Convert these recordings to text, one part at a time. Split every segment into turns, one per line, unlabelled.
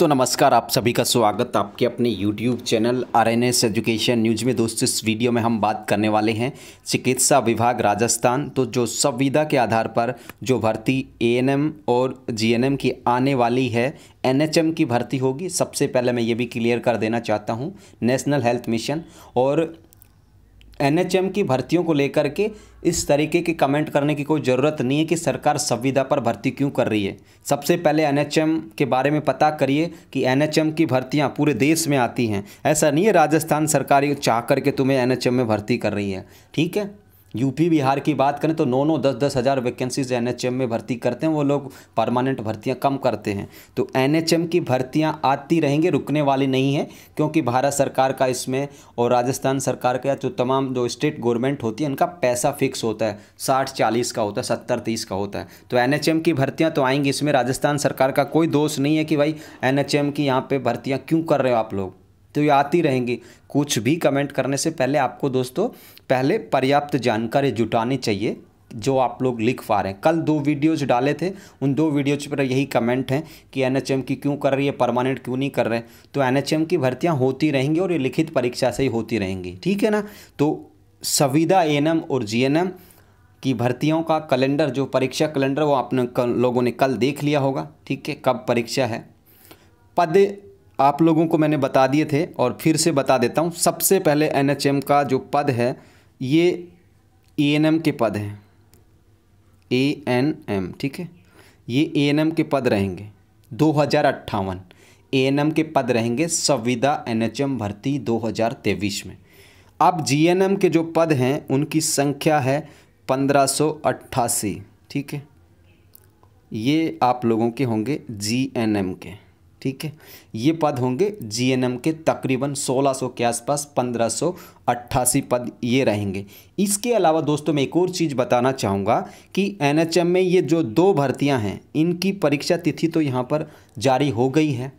दोस्तों नमस्कार आप सभी का स्वागत आपके अपने YouTube channel R N S education news में दोस्तों इस वीडियो में हम बात करने वाले हैं चिकित्सा विभाग राजस्थान तो जो संविदा के आधार पर जो भर्ती एएनएम और जीएनएम की आने वाली है एनएचएम की भर्ती होगी सबसे पहले मैं ये भी क्लियर कर देना चाहता हूँ नेशनल हेल्थ मिशन और एनएचएम की भर्तियों को लेकर के इस तरीके के कमेंट करने की कोई ज़रूरत नहीं है कि सरकार संविदा पर भर्ती क्यों कर रही है सबसे पहले एनएचएम के बारे में पता करिए कि एनएचएम की भर्तियां पूरे देश में आती हैं ऐसा नहीं है राजस्थान सरकार चाह करके तुम्हें एनएचएम में भर्ती कर रही है ठीक है यूपी बिहार की बात करें तो नौ नौ दस दस हज़ार वैकेंसीज एन में भर्ती करते हैं वो लोग परमानेंट भर्तियां कम करते हैं तो एन की भर्तियां आती रहेंगी रुकने वाली नहीं है क्योंकि भारत सरकार का इसमें और राजस्थान सरकार का जो तो तमाम जो स्टेट गवर्नमेंट होती है इनका पैसा फिक्स होता है साठ चालीस का होता है सत्तर तीस का होता है तो एन की भर्तियाँ तो आएँगी इसमें राजस्थान सरकार का कोई दोष नहीं है कि भाई एन की यहाँ पर भर्तियाँ क्यों कर रहे हो आप लोग तो ये आती रहेंगी कुछ भी कमेंट करने से पहले आपको दोस्तों पहले पर्याप्त जानकारी जुटानी चाहिए जो आप लोग लिख पा रहे हैं कल दो वीडियोज डाले थे उन दो वीडियोज पर यही कमेंट हैं कि एनएचएम की क्यों कर रही है परमानेंट क्यों नहीं कर रहे तो एनएचएम की भर्तियां होती रहेंगी और ये लिखित परीक्षा से ही होती रहेंगी ठीक है ना तो सविदा एएनएम और जीएनएम की भर्तियों का कैलेंडर जो परीक्षा कैलेंडर वो आपने लोगों ने कल देख लिया होगा ठीक है कब परीक्षा है पद आप लोगों को मैंने बता दिए थे और फिर से बता देता हूँ सबसे पहले एनएचएम का जो पद है ये ए एन एम के पद हैं ए एन एम ठीक है ये ए एन एम के पद रहेंगे दो हज़ार अट्ठावन ए एन एम के पद रहेंगे संविदा एन एच एम भर्ती दो हज़ार तेईस में अब जी एन एम के जो पद हैं उनकी संख्या है पंद्रह सौ अट्ठासी ठीक है ये आप लोगों के होंगे जी एन एम के ठीक है ये पद होंगे जीएनएम के तकरीबन 1600 के आसपास 1588 पद ये रहेंगे इसके अलावा दोस्तों मैं एक और चीज़ बताना चाहूँगा कि एनएचएम में ये जो दो भर्तियाँ हैं इनकी परीक्षा तिथि तो यहाँ पर जारी हो गई है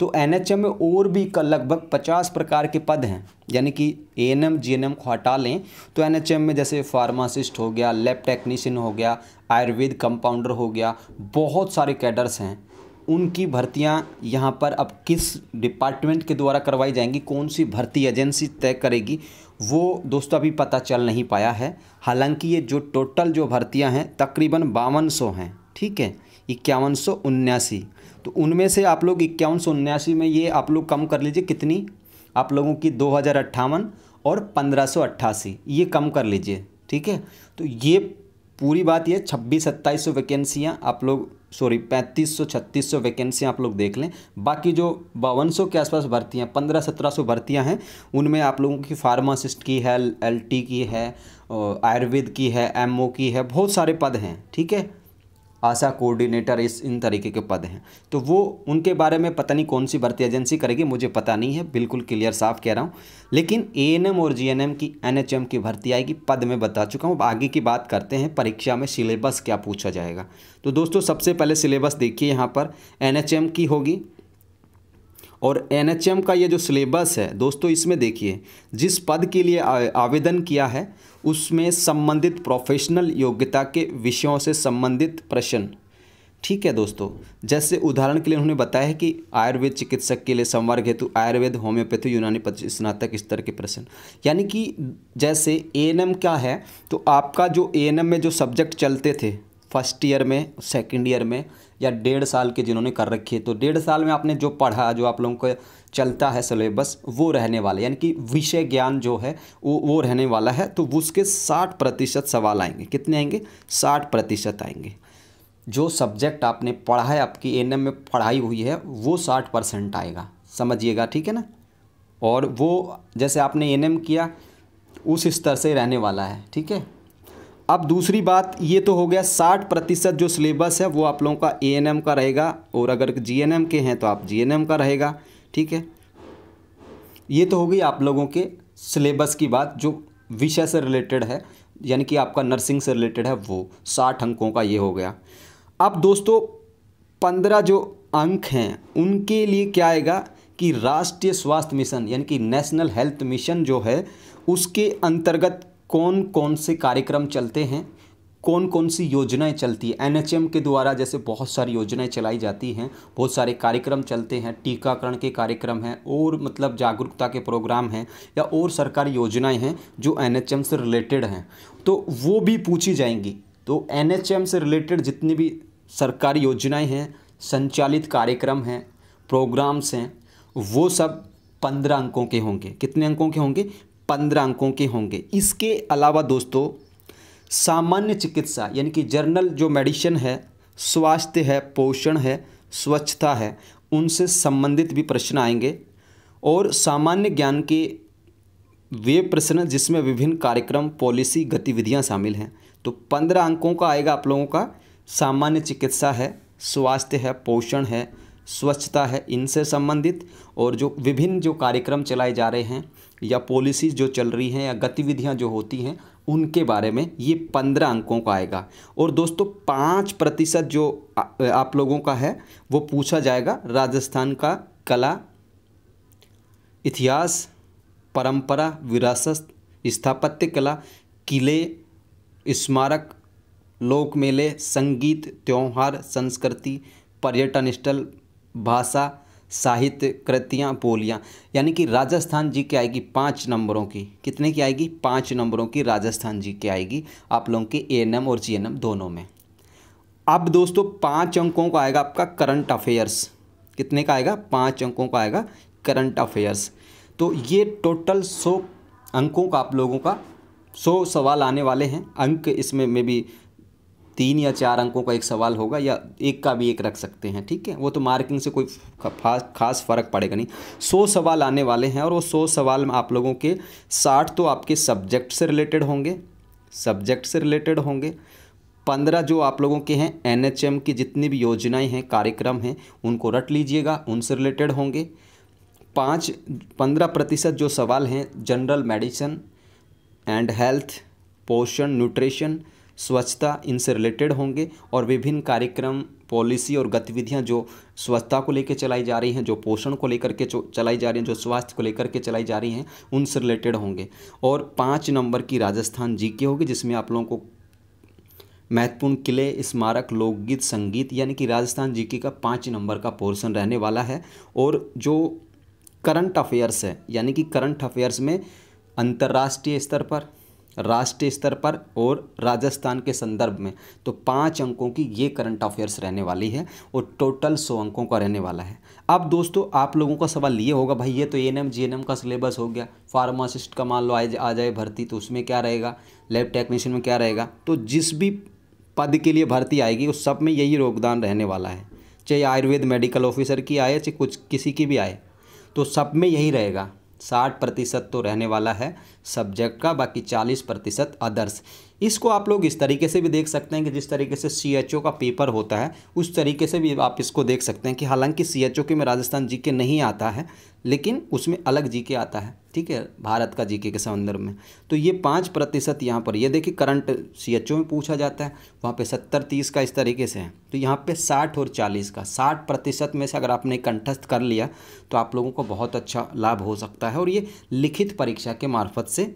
तो एनएचएम में और भी कल लगभग 50 प्रकार के पद हैं यानी कि A N M G N M को हटा लें तो एनएचएम में जैसे फार्मासिस्ट हो गया लैब टेक्नीशियन हो गया आयुर्वेद कंपाउंडर हो गया बहुत सारे कैडर्स हैं उनकी भर्तियां यहाँ पर अब किस डिपार्टमेंट के द्वारा करवाई जाएंगी कौन सी भर्ती एजेंसी तय करेगी वो दोस्तों अभी पता चल नहीं पाया है हालांकि ये जो टोटल जो भर्तियां हैं तकरीबन बावन सौ हैं ठीक है इक्यावन सौ उन्यासी तो उनमें से आप लोग इक्यावन सौ उन्यासी में ये आप लोग कम कर लीजिए कितनी आप लोगों की दो हज़ार अट्ठावन और पंद्रह सौ अट्ठासी ये कम कर लीजिए ठीक है तो ये पूरी बात ये छब्बीस सत्ताईस सौ वैकेंसियाँ आप लोग सॉरी पैंतीस सौ छत्तीस सौ वैकेंसियाँ आप लोग देख लें बाकी जो बावन सौ के आसपास भर्तियाँ पंद्रह सत्रह सौ भर्तियाँ हैं उनमें आप लोगों की फार्मासिस्ट की है एलटी की है आयुर्वेद की है एमओ की है बहुत सारे पद हैं ठीक है आशा कोऑर्डिनेटर इस इन तरीके के पद हैं तो वो उनके बारे में पता नहीं कौन सी भर्ती एजेंसी करेगी मुझे पता नहीं है बिल्कुल क्लियर साफ कह रहा हूँ लेकिन ए और जी की एन की भर्ती आएगी पद में बता चुका हूँ अब आगे की बात करते हैं परीक्षा में सिलेबस क्या पूछा जाएगा तो दोस्तों सबसे पहले सिलेबस देखिए यहाँ पर एन की होगी और एन का ये जो सिलेबस है दोस्तों इसमें देखिए जिस पद के लिए आवेदन किया है उसमें संबंधित प्रोफेशनल योग्यता के विषयों से संबंधित प्रश्न ठीक है दोस्तों जैसे उदाहरण के लिए उन्होंने बताया है कि आयुर्वेद चिकित्सक के लिए संवर्ग हेतु आयुर्वेद होम्योपैथी यूनानी स्नातक स्तर के प्रश्न यानी कि जैसे ए क्या है तो आपका जो ए में जो सब्जेक्ट चलते थे फर्स्ट ईयर में सेकेंड ईयर में या डेढ़ साल के जिन्होंने कर रखी है तो डेढ़ साल में आपने जो पढ़ा जो आप लोगों को चलता है सिलेबस वो रहने वाला यानी कि विषय ज्ञान जो है वो वो रहने वाला है तो उसके साठ प्रतिशत सवाल आएंगे कितने आएंगे साठ प्रतिशत आएंगे जो सब्जेक्ट आपने पढ़ा है आपकी एन में पढ़ाई हुई है वो साठ परसेंट आएगा समझिएगा ठीक है ना और वो जैसे आपने एन किया उस स्तर से रहने वाला है ठीक है अब दूसरी बात ये तो हो गया साठ प्रतिशत जो सिलेबस है वो आप लोगों का ए एन एम का रहेगा और अगर जी एन एम के हैं तो आप जी एन एम का रहेगा ठीक है ये तो हो गई आप लोगों के सिलेबस की बात जो विषय से रिलेटेड है यानी कि आपका नर्सिंग से रिलेटेड है वो साठ अंकों का ये हो गया अब दोस्तों पंद्रह जो अंक हैं उनके लिए क्या आएगा कि राष्ट्रीय स्वास्थ्य मिशन यानी कि नेशनल हेल्थ मिशन जो है उसके अंतर्गत कौन कौन से कार्यक्रम चलते हैं कौन कौन सी योजनाएं चलती है एन के द्वारा जैसे बहुत सारी योजनाएं चलाई जाती हैं बहुत सारे कार्यक्रम चलते हैं टीकाकरण के कार्यक्रम हैं और मतलब जागरूकता के प्रोग्राम हैं या और सरकारी योजनाएं हैं जो एन से रिलेटेड हैं तो वो भी पूछी जाएंगी तो एन से रिलेटेड जितनी भी सरकारी योजनाएँ हैं संचालित कार्यक्रम हैं प्रोग्राम्स हैं वो सब पंद्रह अंकों के होंगे कितने अंकों के होंगे पंद्रह अंकों के होंगे इसके अलावा दोस्तों सामान्य चिकित्सा यानी कि जर्नल जो मेडिसिन है स्वास्थ्य है पोषण है स्वच्छता है उनसे संबंधित भी प्रश्न आएंगे और सामान्य ज्ञान के वे प्रश्न जिसमें विभिन्न कार्यक्रम पॉलिसी गतिविधियां शामिल हैं तो पंद्रह अंकों का आएगा आप लोगों का सामान्य चिकित्सा है स्वास्थ्य है पोषण है स्वच्छता है इनसे संबंधित और जो विभिन्न जो कार्यक्रम चलाए जा रहे हैं या पॉलिसीज़ जो चल रही हैं या गतिविधियां जो होती हैं उनके बारे में ये पंद्रह अंकों का आएगा और दोस्तों पाँच प्रतिशत जो आ, आप लोगों का है वो पूछा जाएगा राजस्थान का कला इतिहास परंपरा विरासत स्थापत्य कला किले स्मारक लोक मेले संगीत त्यौहार संस्कृति पर्यटन स्थल भाषा साहित्य कृतियाँ बोलियाँ यानी कि राजस्थान जी के आएगी पाँच नंबरों की कितने की आएगी पाँच नंबरों की राजस्थान जी की आएगी आप लोगों के ए और जी दोनों में अब दोस्तों पाँच अंकों का आएगा आपका करंट अफेयर्स कितने का आएगा पाँच अंकों का आएगा करंट अफेयर्स तो ये टोटल सौ अंकों का आप लोगों का सौ सवाल आने वाले हैं अंक इसमें मे भी तीन या चार अंकों का एक सवाल होगा या एक का भी एक रख सकते हैं ठीक है वो तो मार्किंग से कोई खास फ़र्क पड़ेगा नहीं सौ सवाल आने वाले हैं और वो सौ सवाल में आप लोगों के साठ तो आपके सब्जेक्ट से रिलेटेड होंगे सब्जेक्ट से रिलेटेड होंगे पंद्रह जो आप लोगों के हैं एनएचएम की जितनी भी योजनाएं हैं कार्यक्रम हैं उनको रट लीजिएगा उनसे रिलेटेड होंगे पाँच पंद्रह प्रतिशत जो सवाल हैं जनरल मेडिसिन एंड हेल्थ पोषण न्यूट्रिशन स्वच्छता इनसे रिलेटेड होंगे और विभिन्न कार्यक्रम पॉलिसी और गतिविधियां जो स्वच्छता को लेकर चलाई जा रही हैं जो पोषण को लेकर के चलाई जा रही हैं जो स्वास्थ्य को लेकर के चलाई जा रही हैं उनसे रिलेटेड होंगे और पाँच नंबर की राजस्थान जी के होगी जिसमें आप लोगों को महत्वपूर्ण किले स्मारक लोकगीत संगीत यानी कि राजस्थान जीके का पाँच नंबर का पोर्शन रहने वाला है और जो करंट अफेयर्स है यानी कि करंट अफेयर्स में अंतर्राष्ट्रीय स्तर पर राष्ट्रीय स्तर पर और राजस्थान के संदर्भ में तो पाँच अंकों की ये करंट अफेयर्स रहने वाली है और टोटल सौ अंकों का रहने वाला है अब दोस्तों आप लोगों का सवाल ये होगा भाई ये तो ए एन एम का सिलेबस हो गया फार्मासिस्ट का मान लो आ जाए भर्ती तो उसमें क्या रहेगा लैब टेक्नीशियन में क्या रहेगा तो जिस भी पद के लिए भर्ती आएगी उस सब में यही योगदान रहने वाला है चाहे आयुर्वेद मेडिकल ऑफिसर की आए चाहे कुछ किसी की भी आए तो सब में यही रहेगा साठ प्रतिशत तो रहने वाला है सब्जेक्ट का बाकी चालीस प्रतिशत अदर्स इसको आप लोग इस तरीके से भी देख सकते हैं कि जिस तरीके से सी एच ओ का पेपर होता है उस तरीके से भी आप इसको देख सकते हैं कि हालांकि सी एच ओ के में राजस्थान जी के नहीं आता है लेकिन उसमें अलग जी के आता है ठीक है भारत का जीके के संदर्भ में तो ये पाँच प्रतिशत यहाँ पर ये देखिए करंट सी एच ओ में पूछा जाता है वहाँ पे सत्तर तीस का इस तरीके से है तो यहाँ पे साठ और चालीस का साठ प्रतिशत में से अगर आपने कंठस्थ कर लिया तो आप लोगों को बहुत अच्छा लाभ हो सकता है और ये लिखित परीक्षा के मार्फत से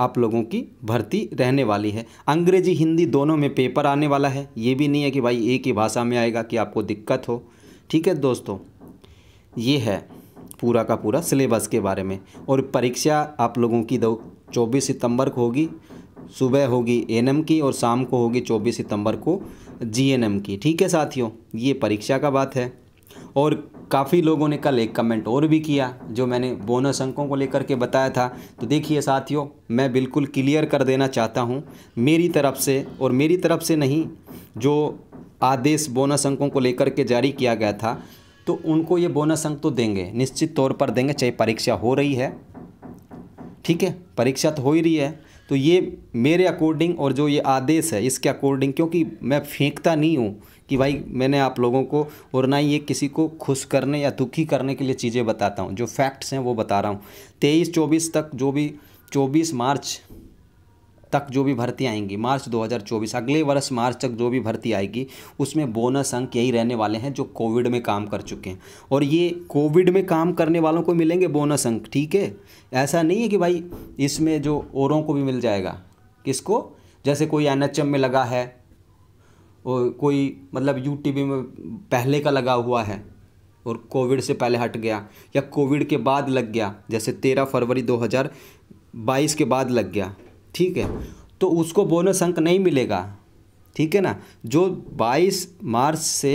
आप लोगों की भर्ती रहने वाली है अंग्रेजी हिंदी दोनों में पेपर आने वाला है ये भी नहीं है कि भाई एक ही भाषा में आएगा कि आपको दिक्कत हो ठीक है दोस्तों ये है पूरा का पूरा सिलेबस के बारे में और परीक्षा आप लोगों की दो चौबीस सितंबर को होगी सुबह होगी एनएम की और शाम को होगी चौबीस सितंबर को जीएनएम की ठीक है साथियों ये परीक्षा का बात है और काफ़ी लोगों ने कल एक कमेंट और भी किया जो मैंने बोनस अंकों को लेकर के बताया था तो देखिए साथियों मैं बिल्कुल क्लियर कर देना चाहता हूँ मेरी तरफ से और मेरी तरफ से नहीं जो आदेश बोनस अंकों को लेकर के जारी किया गया था तो उनको ये बोनस अंक तो देंगे निश्चित तौर पर देंगे चाहे परीक्षा हो रही है ठीक है परीक्षा तो हो ही रही है तो ये मेरे अकॉर्डिंग और जो ये आदेश है इसके अकॉर्डिंग क्योंकि मैं फेंकता नहीं हूँ कि भाई मैंने आप लोगों को और ना ये किसी को खुश करने या दुखी करने के लिए चीज़ें बताता हूँ जो फैक्ट्स हैं वो बता रहा हूँ तेईस चौबीस तक जो भी चौबीस मार्च तक जो भी भर्ती आएंगी मार्च 2024 अगले वर्ष मार्च तक जो भी भर्ती आएगी उसमें बोनस अंक यही रहने वाले हैं जो कोविड में काम कर चुके हैं और ये कोविड में काम करने वालों को मिलेंगे बोनस अंक ठीक है ऐसा नहीं है कि भाई इसमें जो औरों को भी मिल जाएगा किसको जैसे कोई एन में लगा है और कोई मतलब यू में पहले का लगा हुआ है और कोविड से पहले हट गया या कोविड के बाद लग गया जैसे तेरह फरवरी दो हज़ार बाईस के बाद लग गया ठीक है तो उसको बोनस अंक नहीं मिलेगा ठीक है ना जो बाईस मार्च से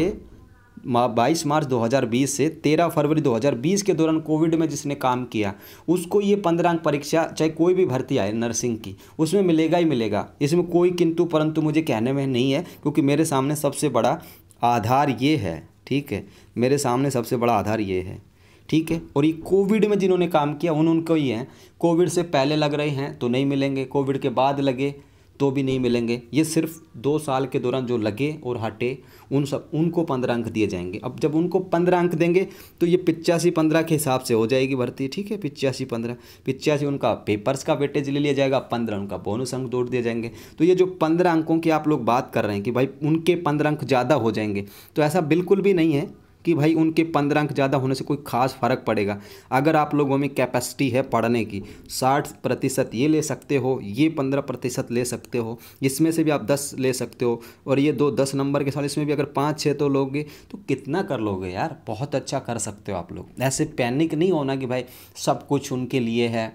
बाईस मार्च 2020 से 13 फरवरी 2020 के दौरान कोविड में जिसने काम किया उसको ये पंद्रह अंक परीक्षा चाहे कोई भी भर्ती आए नर्सिंग की उसमें मिलेगा ही मिलेगा इसमें कोई किंतु परंतु मुझे कहने में नहीं है क्योंकि मेरे सामने सबसे बड़ा आधार ये है ठीक है मेरे सामने सबसे बड़ा आधार ये है ठीक है और ये कोविड में जिन्होंने काम किया उन उनको ही हैं कोविड से पहले लग रहे हैं तो नहीं मिलेंगे कोविड के बाद लगे तो भी नहीं मिलेंगे ये सिर्फ दो साल के दौरान जो लगे और हटे उन सब उनको पंद्रह अंक दिए जाएंगे अब जब उनको पंद्रह अंक देंगे तो ये पिचासी पंद्रह के हिसाब से हो जाएगी भर्ती ठीक है पिचासी पंद्रह पिचासी उनका पेपर्स का वेटेज ले लिया जाएगा पंद्रह उनका बोनस अंक जोड़ दिए जाएंगे तो ये जो पंद्रह अंकों की आप लोग बात कर रहे हैं कि भाई उनके पंद्रह अंक ज़्यादा हो जाएंगे तो ऐसा बिल्कुल भी नहीं है कि भाई उनके पंद्रह अंक ज़्यादा होने से कोई खास फ़र्क पड़ेगा अगर आप लोगों में कैपेसिटी है पढ़ने की साठ प्रतिशत ये ले सकते हो ये पंद्रह प्रतिशत ले सकते हो इसमें से भी आप दस ले सकते हो और ये दो दस नंबर के साथ इसमें भी अगर पाँच छः तो लोगे तो कितना कर लोगे यार बहुत अच्छा कर सकते हो आप लोग ऐसे पैनिक नहीं होना कि भाई सब कुछ उनके लिए है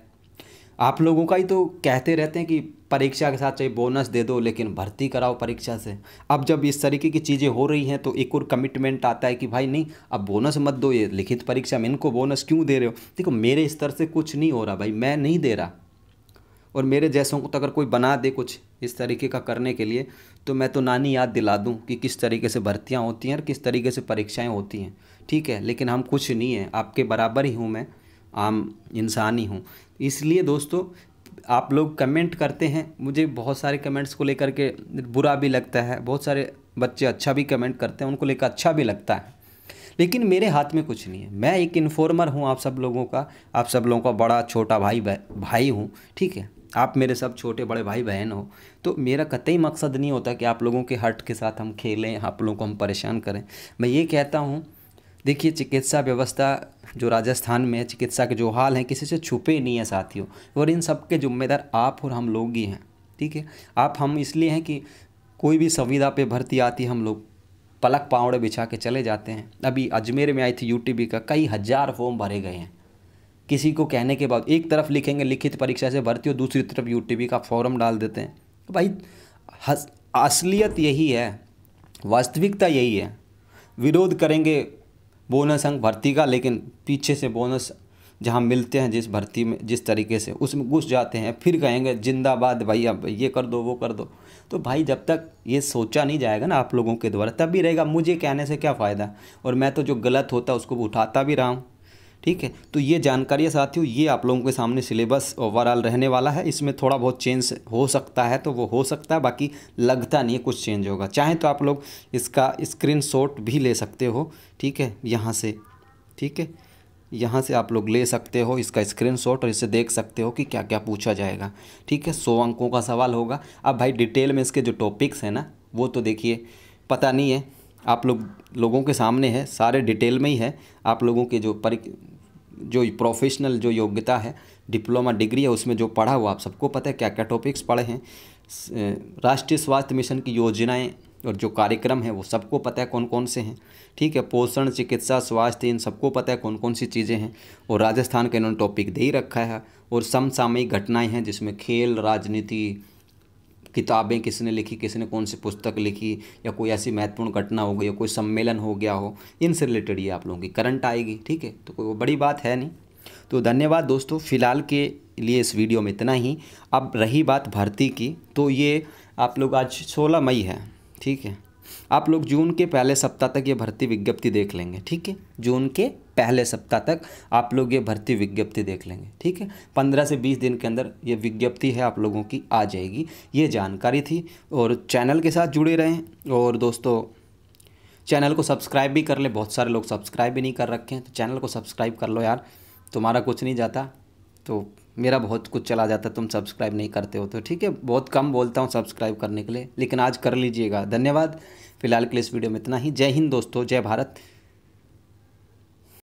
आप लोगों का ही तो कहते रहते हैं कि परीक्षा के साथ चाहे बोनस दे दो लेकिन भर्ती कराओ परीक्षा से अब जब इस तरीके की चीज़ें हो रही हैं तो एक और कमिटमेंट आता है कि भाई नहीं अब बोनस मत दो ये लिखित परीक्षा में इनको बोनस क्यों दे रहे हो देखो मेरे स्तर से कुछ नहीं हो रहा भाई मैं नहीं दे रहा और मेरे जैसों को तो अगर कोई बना दे कुछ इस तरीके का करने के लिए तो मैं तो नानी याद दिला दूँ कि किस तरीके से भर्तियाँ होती हैं और किस तरीके से परीक्षाएँ होती हैं ठीक है लेकिन हम कुछ नहीं हैं आपके बराबर ही हूँ मैं आम इंसान ही हूँ इसलिए दोस्तों आप लोग कमेंट करते हैं मुझे बहुत सारे कमेंट्स को लेकर के बुरा भी लगता है बहुत सारे बच्चे अच्छा भी कमेंट करते हैं उनको लेकर अच्छा भी लगता है लेकिन मेरे हाथ में कुछ नहीं है मैं एक इन्फॉर्मर हूँ आप सब लोगों का आप सब लोगों का बड़ा छोटा भाई भाई हूँ ठीक है आप मेरे सब छोटे बड़े भाई बहन हो तो मेरा कतई मकसद नहीं होता कि आप लोगों के हर्ट के साथ हम खेलें आप लोगों को हम परेशान करें मैं ये कहता हूँ देखिए चिकित्सा व्यवस्था जो राजस्थान में चिकित्सा के जो हाल हैं किसी से छुपे नहीं है साथियों और इन सब के जिम्मेदार आप और हम लोग ही हैं ठीक है आप हम इसलिए हैं कि कोई भी संविधा पे भर्ती आती हम लोग पलक पावड़े बिछा के चले जाते हैं अभी अजमेर में आई थी यू का कई हज़ार फॉर्म भरे गए हैं किसी को कहने के बाद एक तरफ लिखेंगे लिखित परीक्षा से भर्ती हो दूसरी तरफ यू का फॉर्म डाल देते हैं तो भाई असलियत यही है वास्तविकता यही है विरोध करेंगे बोनस अंक भर्ती का लेकिन पीछे से बोनस जहाँ मिलते हैं जिस भर्ती में जिस तरीके से उसमें घुस जाते हैं फिर कहेंगे जिंदाबाद भाई अब ये कर दो वो कर दो तो भाई जब तक ये सोचा नहीं जाएगा ना आप लोगों के द्वारा तब भी रहेगा मुझे कहने से क्या फ़ायदा और मैं तो जो गलत होता है उसको उठाता भी रहा हूँ ठीक है तो ये जानकारियाँ साथियों ये आप लोगों के सामने सिलेबस ओवरऑल रहने वाला है इसमें थोड़ा बहुत चेंज हो सकता है तो वो हो सकता है बाकी लगता नहीं है कुछ चेंज होगा चाहे तो आप लोग इसका स्क्रीन भी ले सकते हो ठीक है यहाँ से ठीक है यहाँ से आप लोग ले सकते हो इसका स्क्रीनशॉट और इसे देख सकते हो कि क्या क्या पूछा जाएगा ठीक है सौ अंकों का सवाल होगा अब भाई डिटेल में इसके जो टॉपिक्स हैं ना वो तो देखिए पता नहीं है आप लोग लोगों के सामने है सारे डिटेल में ही है आप लोगों के जो परी जो प्रोफेशनल जो योग्यता है डिप्लोमा डिग्री है उसमें जो पढ़ा हुआ आप सबको पता है क्या क्या टॉपिक्स पढ़े हैं राष्ट्रीय स्वास्थ्य मिशन की योजनाएं और जो कार्यक्रम है वो सबको पता है कौन कौन से हैं ठीक है पोषण चिकित्सा स्वास्थ्य इन सबको पता है कौन कौन सी चीज़ें हैं और राजस्थान का इन्होंने टॉपिक दे ही रखा है और समसामयिक घटनाएं हैं जिसमें खेल राजनीति किताबें किसने लिखी किसने कौन सी पुस्तक लिखी या कोई ऐसी महत्वपूर्ण घटना हो गई या कोई सम्मेलन हो गया हो इनसे रिलेटेड ये आप लोगों की करंट आएगी ठीक है तो कोई बड़ी बात है नहीं तो धन्यवाद दोस्तों फ़िलहाल के लिए इस वीडियो में इतना ही अब रही बात भर्ती की तो ये आप लोग आज सोलह मई है ठीक है आप लोग जून के पहले सप्ताह तक ये भर्ती विज्ञप्ति देख लेंगे ठीक है जून के पहले सप्ताह तक आप लोग ये भर्ती विज्ञप्ति देख लेंगे ठीक है पंद्रह से बीस दिन के अंदर ये विज्ञप्ति है आप लोगों की आ जाएगी ये जानकारी थी और चैनल के साथ जुड़े रहें और दोस्तों चैनल को सब्सक्राइब भी कर ले बहुत सारे लोग सब्सक्राइब भी नहीं कर रखे हैं तो चैनल को सब्सक्राइब कर लो यार तुम्हारा कुछ नहीं जाता तो मेरा बहुत कुछ चला जाता तुम सब्सक्राइब नहीं करते हो तो ठीक है बहुत कम बोलता हूँ सब्सक्राइब करने के लिए लेकिन आज कर लीजिएगा धन्यवाद फिलहाल के लिए इस वीडियो में इतना ही जय हिंद दोस्तों जय भारत